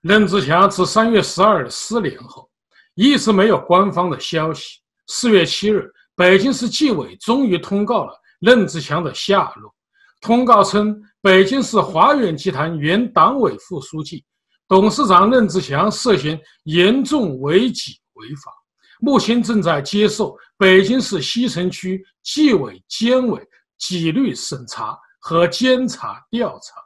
任志强自三月十二日失联后，一直没有官方的消息。四月七日，北京市纪委终于通告了任志强的下落。通告称，北京市华远集团原党委副书记、董事长任志强涉嫌严重违纪违法，目前正在接受北京市西城区纪委监委纪律审查和监察调查。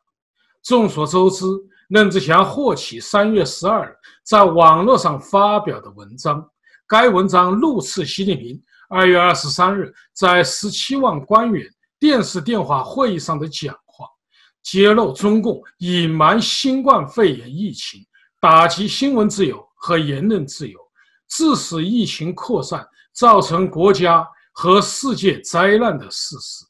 众所周知。任志强获取三月十二日在网络上发表的文章，该文章怒斥习近平二月二十三日在十七万官员电视电话会议上的讲话，揭露中共隐瞒新冠肺炎疫情，打击新闻自由和言论自由，致使疫情扩散，造成国家和世界灾难的事实。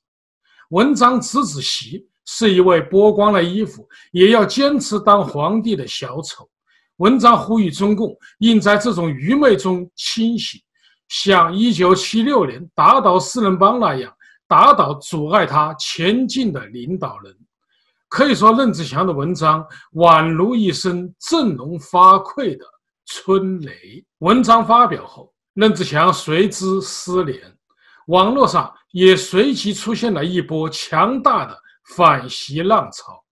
文章直指习。是一位剥光了衣服也要坚持当皇帝的小丑。文章呼吁中共应在这种愚昧中清醒，像一九七六年打倒四人帮那样打倒阻碍他前进的领导人。可以说，任志强的文章宛如一声振聋发聩的春雷。文章发表后，任志强随之失联，网络上也随即出现了一波强大的。反袭浪潮，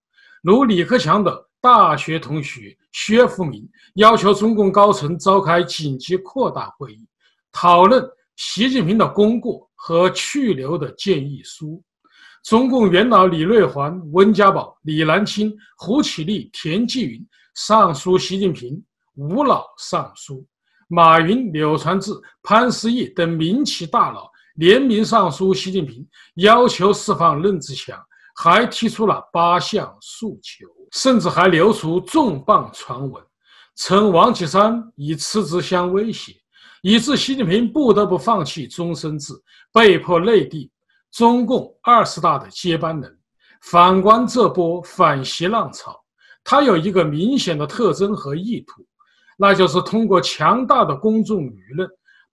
如李克强的大学同学薛福明要求中共高层召开紧急扩大会议，讨论习近平的功过和去留的建议书。中共元老李瑞环、温家宝、李岚清、胡启立、田纪云上书习近平，吴老上书。马云、柳传志、潘石屹等民企大佬联名上书习近平，要求释放任志强。还提出了八项诉求，甚至还流出重磅传闻，称王岐山以辞职相威胁，以致习近平不得不放弃终身制，被迫内地中共二十大的接班人。反观这波反习浪潮，它有一个明显的特征和意图，那就是通过强大的公众舆论，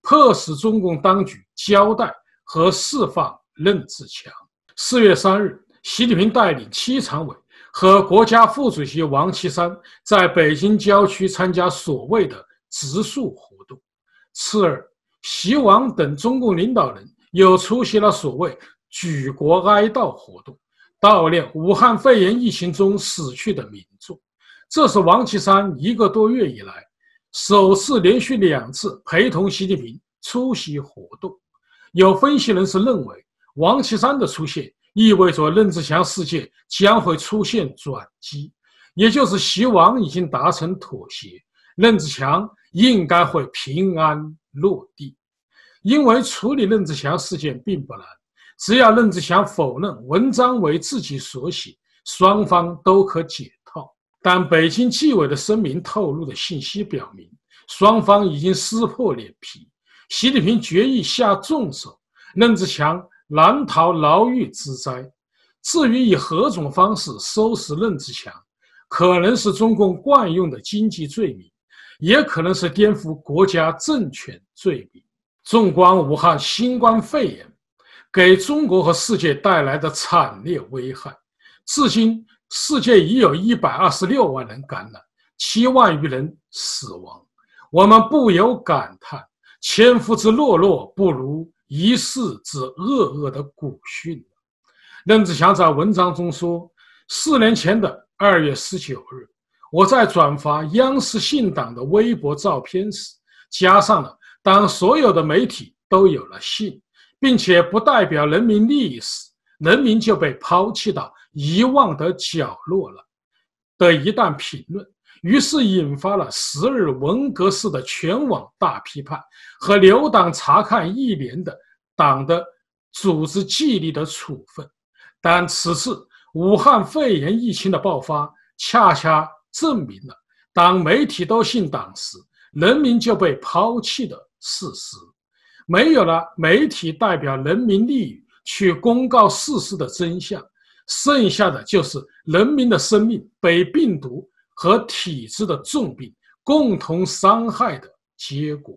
迫使中共当局交代和释放任志强。四月三日。习近平带领七常委和国家副主席王岐山在北京郊区参加所谓的植树活动。次日，习王等中共领导人又出席了所谓“举国哀悼”活动，悼念武汉肺炎疫情中死去的民众。这是王岐山一个多月以来首次连续两次陪同习近平出席活动。有分析人士认为，王岐山的出现。意味着任志强事件将会出现转机，也就是习王已经达成妥协，任志强应该会平安落地。因为处理任志强事件并不难，只要任志强否认文章为自己所写，双方都可解套。但北京纪委的声明透露的信息表明，双方已经撕破脸皮，习近平决意下重手，任志强。难逃牢狱之灾。至于以何种方式收拾任志强，可能是中共惯用的经济罪名，也可能是颠覆国家政权罪名。纵观武汉新冠肺炎给中国和世界带来的惨烈危害，至今世界已有一百二十六万人感染，七万余人死亡。我们不由感叹：千夫之诺诺，不如。一世之恶恶的古训，任志强在文章中说：“四年前的二月十九日，我在转发央视信党的微博照片时，加上了‘当所有的媒体都有了信，并且不代表人民利益时，人民就被抛弃到遗忘的角落了’的一段评论。”于是引发了十日文革式的全网大批判和留党察看一年的党的组织纪律的处分。但此次武汉肺炎疫情的爆发，恰恰证明了当媒体都信党时，人民就被抛弃的事实。没有了媒体代表人民利益去公告事实的真相，剩下的就是人民的生命被病毒。和体制的重病共同伤害的结果。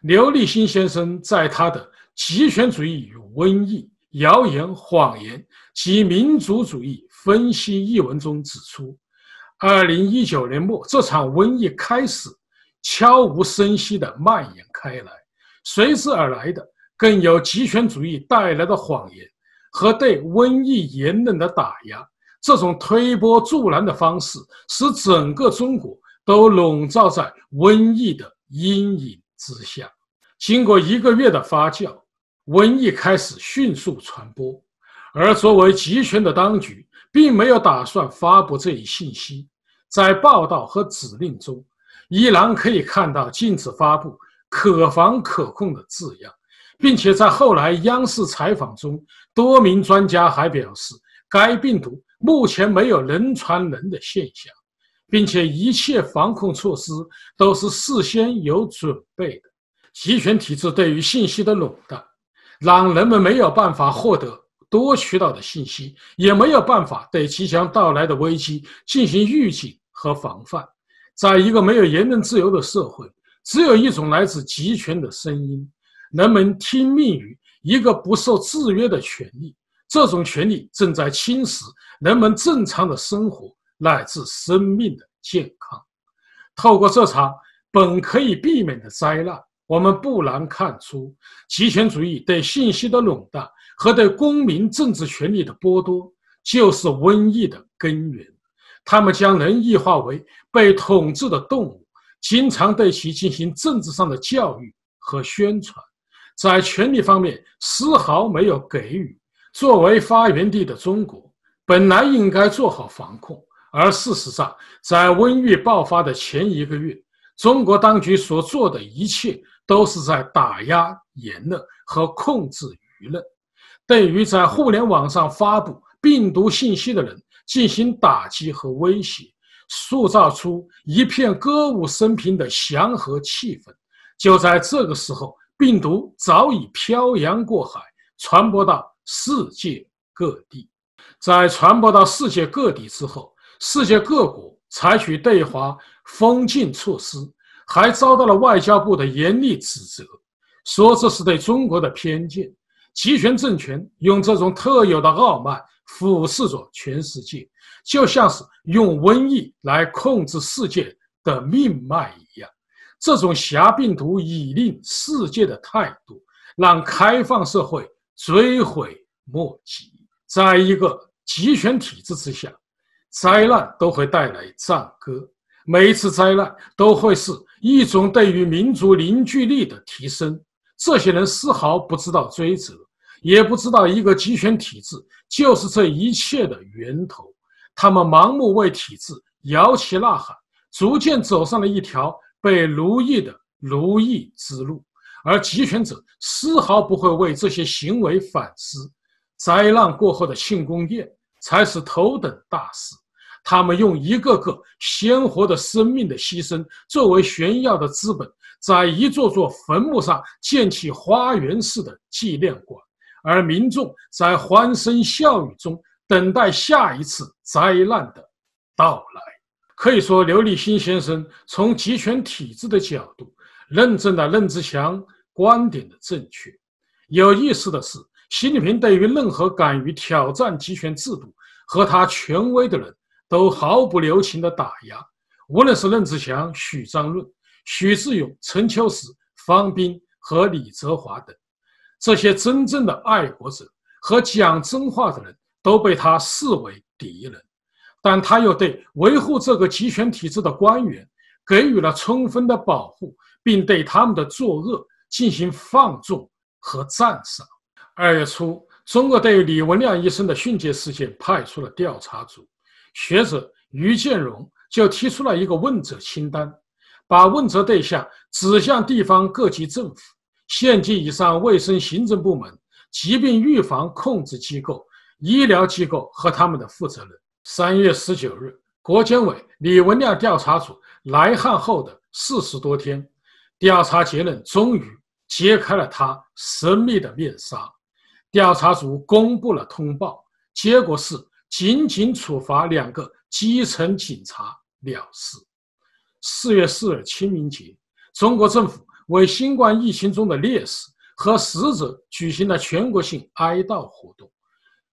刘立新先生在他的《极权主义与瘟疫：谣言、谎言及民族主义分析》一文中指出，二零一九年末，这场瘟疫开始悄无声息地蔓延开来，随之而来的更有极权主义带来的谎言和对瘟疫言论的打压。这种推波助澜的方式，使整个中国都笼罩在瘟疫的阴影之下。经过一个月的发酵，瘟疫开始迅速传播，而作为集权的当局，并没有打算发布这一信息。在报道和指令中，依然可以看到禁止发布、可防可控的字样，并且在后来央视采访中，多名专家还表示该病毒。目前没有人传人的现象，并且一切防控措施都是事先有准备的。集权体制对于信息的垄断，让人们没有办法获得多渠道的信息，也没有办法对即将到来的危机进行预警和防范。在一个没有言论自由的社会，只有一种来自集权的声音，人们听命于一个不受制约的权利。这种权利正在侵蚀人们正常的生活乃至生命的健康。透过这场本可以避免的灾难，我们不难看出，极权主义对信息的垄断和对公民政治权利的剥夺就是瘟疫的根源。他们将人异化为被统治的动物，经常对其进行政治上的教育和宣传，在权利方面丝毫没有给予。作为发源地的中国，本来应该做好防控，而事实上，在瘟疫爆发的前一个月，中国当局所做的一切都是在打压言论和控制舆论，对于在互联网上发布病毒信息的人进行打击和威胁，塑造出一片歌舞升平的祥和气氛。就在这个时候，病毒早已漂洋过海，传播到。世界各地，在传播到世界各地之后，世界各国采取对华封禁措施，还遭到了外交部的严厉指责，说这是对中国的偏见。集权政权用这种特有的傲慢俯视着全世界，就像是用瘟疫来控制世界的命脉一样。这种狭病毒以令世界的态度，让开放社会。追悔莫及，在一个集权体制之下，灾难都会带来战歌，每一次灾难都会是一种对于民族凝聚力的提升。这些人丝毫不知道追责，也不知道一个集权体制就是这一切的源头，他们盲目为体制摇旗呐喊，逐渐走上了一条被奴役的奴役之路。而集权者丝毫不会为这些行为反思，灾难过后的庆功宴才是头等大事。他们用一个个鲜活的生命的牺牲作为炫耀的资本，在一座座坟墓上建起花园式的纪念馆，而民众在欢声笑语中等待下一次灾难的到来。可以说，刘立新先生从集权体制的角度。认证了任志强观点的正确。有意思的是，习近平对于任何敢于挑战集权制度和他权威的人，都毫不留情的打压。无论是任志强、许章润、许志勇、陈秋实、方斌和李泽华等这些真正的爱国者和讲真话的人，都被他视为敌人。但他又对维护这个集权体制的官员给予了充分的保护。并对他们的作恶进行放纵和赞赏。二月初，中国对李文亮医生的训诫事件派出了调查组。学者于建荣就提出了一个问责清单，把问责对象指向地方各级政府、县级以上卫生行政部门、疾病预防控制机构、医疗机构和他们的负责人。三月十九日，国监委李文亮调查组来汉后的四十多天。调查结论终于揭开了他神秘的面纱，调查组公布了通报，结果是仅仅处罚两个基层警察了事。四月四日清明节，中国政府为新冠疫情中的烈士和死者举行了全国性哀悼活动，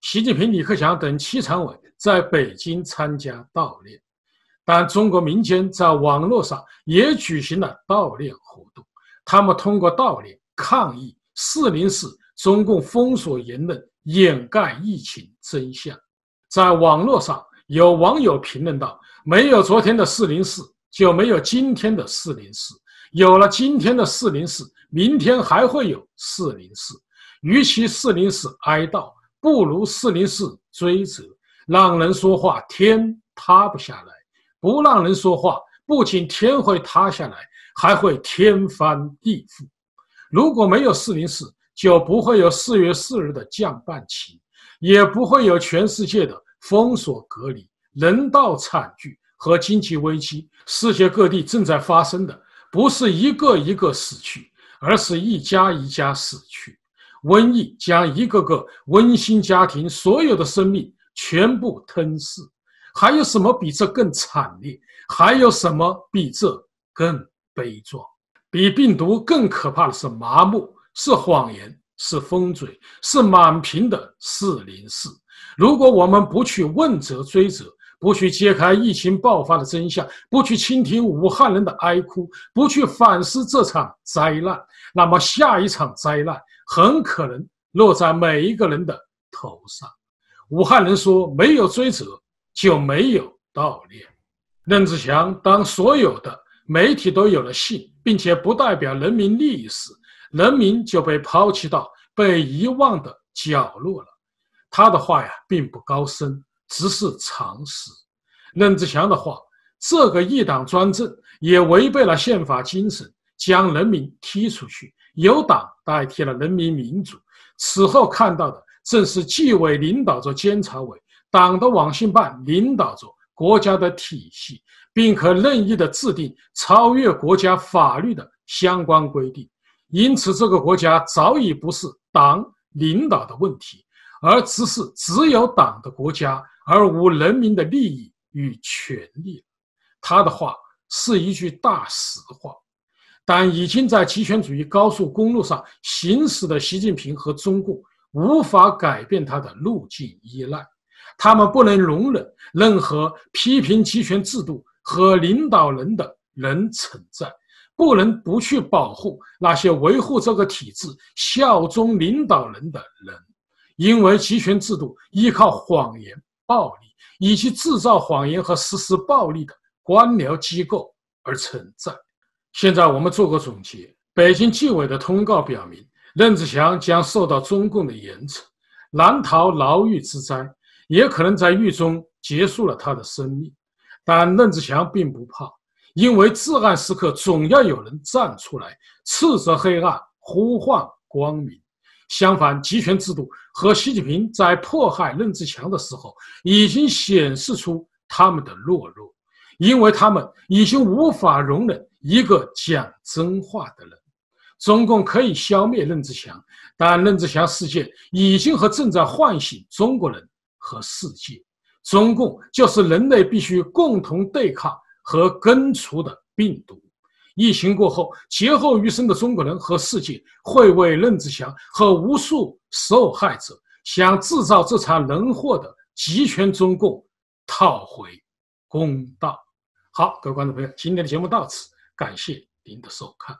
习近平、李克强等七常委在北京参加悼念。但中国民间在网络上也举行了悼念活动，他们通过悼念抗议四零四中共封锁言论、掩盖疫情真相。在网络上有网友评论道：“没有昨天的四零四，就没有今天的四零四；有了今天的四零四，明天还会有四零四。与其四零四哀悼，不如四零四追责，让人说话，天塌不下来。”不让人说话，不仅天会塌下来，还会天翻地覆。如果没有四零四，就不会有四月四日的降半旗，也不会有全世界的封锁、隔离、人道惨剧和经济危机。世界各地正在发生的，不是一个一个死去，而是一家一家死去。瘟疫将一个个温馨家庭所有的生命全部吞噬。还有什么比这更惨烈？还有什么比这更悲壮？比病毒更可怕的是麻木，是谎言，是风嘴，是满屏的四零四。如果我们不去问责追责，不去揭开疫情爆发的真相，不去倾听武汉人的哀哭，不去反思这场灾难，那么下一场灾难很可能落在每一个人的头上。武汉人说：“没有追责。”就没有盗猎。任志强当所有的媒体都有了信，并且不代表人民利益时，人民就被抛弃到被遗忘的角落了。他的话呀，并不高深，只是常识。任志强的话，这个一党专政也违背了宪法精神，将人民踢出去，由党代替了人民民主。此后看到的正是纪委领导着监察委。党的网信办领导着国家的体系，并可任意的制定超越国家法律的相关规定，因此这个国家早已不是党领导的问题，而只是只有党的国家而无人民的利益与权利。他的话是一句大实话，但已经在集权主义高速公路上行驶的习近平和中共无法改变它的路径依赖。他们不能容忍任何批评集权制度和领导人的人存在，不能不去保护那些维护这个体制、效忠领导人的人，因为集权制度依靠谎言、暴力以及制造谎言和实施暴力的官僚机构而存在。现在我们做个总结：北京纪委的通告表明，任志强将受到中共的严惩，难逃牢狱之灾。也可能在狱中结束了他的生命，但任志强并不怕，因为至暗时刻总要有人站出来斥责黑暗，呼唤光明。相反，集权制度和习近平在迫害任志强的时候，已经显示出他们的懦弱，因为他们已经无法容忍一个讲真话的人。中共可以消灭任志强，但任志强事件已经和正在唤醒中国人。和世界，中共就是人类必须共同对抗和根除的病毒。疫情过后，劫后余生的中国人和世界会为任志强和无数受害者，想制造这场人祸的极权中共讨回公道。好，各位观众朋友，今天的节目到此，感谢您的收看。